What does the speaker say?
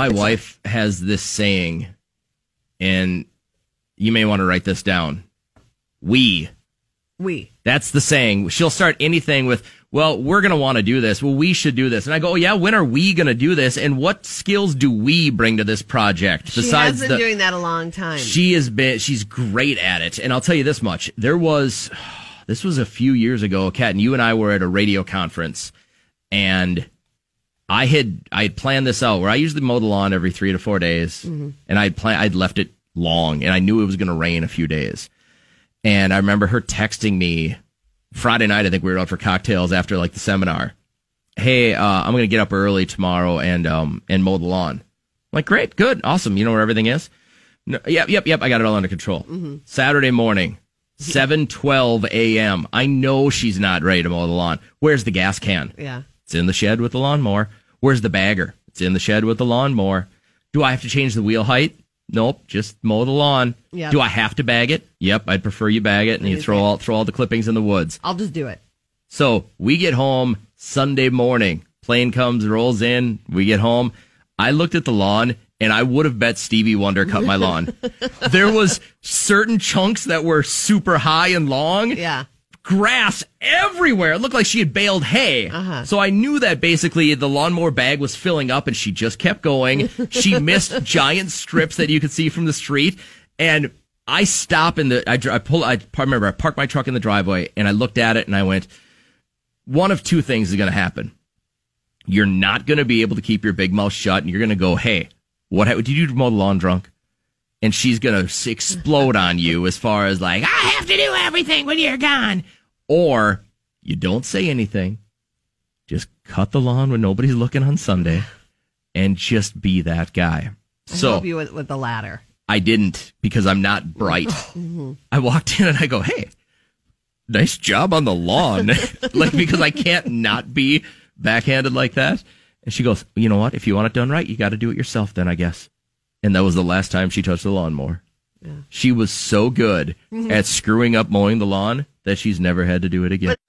My wife has this saying, and you may want to write this down. We. We. That's the saying. She'll start anything with, well, we're going to want to do this. Well, we should do this. And I go, oh, yeah, when are we going to do this? And what skills do we bring to this project? She Besides has been the- doing that a long time. she has been, she's great at it. And I'll tell you this much. There was, this was a few years ago, Kat, and you and I were at a radio conference and I had I had planned this out where I usually mow the lawn every three to four days, mm-hmm. and I'd plan I'd left it long, and I knew it was going to rain a few days. And I remember her texting me Friday night. I think we were out for cocktails after like the seminar. Hey, uh, I'm going to get up early tomorrow and um and mow the lawn. I'm like, great, good, awesome. You know where everything is. No, yep, yep, yep. I got it all under control. Mm-hmm. Saturday morning, seven twelve a.m. I know she's not ready to mow the lawn. Where's the gas can? Yeah, it's in the shed with the lawnmower. Where's the bagger? It's in the shed with the lawnmower. Do I have to change the wheel height? Nope, just mow the lawn. Yep. Do I have to bag it? Yep, I'd prefer you bag it and you throw all throw all the clippings in the woods. I'll just do it. So we get home Sunday morning. Plane comes, rolls in. We get home. I looked at the lawn and I would have bet Stevie Wonder cut my lawn. there was certain chunks that were super high and long. Yeah grass everywhere. It looked like she had baled hay. Uh-huh. So I knew that basically the lawnmower bag was filling up and she just kept going. She missed giant strips that you could see from the street. And I stop in the, I, I pull, I remember I parked my truck in the driveway and I looked at it and I went, one of two things is going to happen. You're not going to be able to keep your big mouth shut and you're going to go, Hey, what did you do to mow the lawn drunk? and she's going to explode on you as far as like, I have to do everything when you're gone. Or you don't say anything, just cut the lawn when nobody's looking on Sunday and just be that guy. I so you with, with, the latter. I didn't because I'm not bright. mm-hmm. I walked in and I go, hey, nice job on the lawn. like, because I can't not be backhanded like that. And she goes, you know what? If you want it done right, you got to do it yourself then, I guess. And that was the last time she touched the lawnmower. Yeah. She was so good mm-hmm. at screwing up mowing the lawn that she's never had to do it again.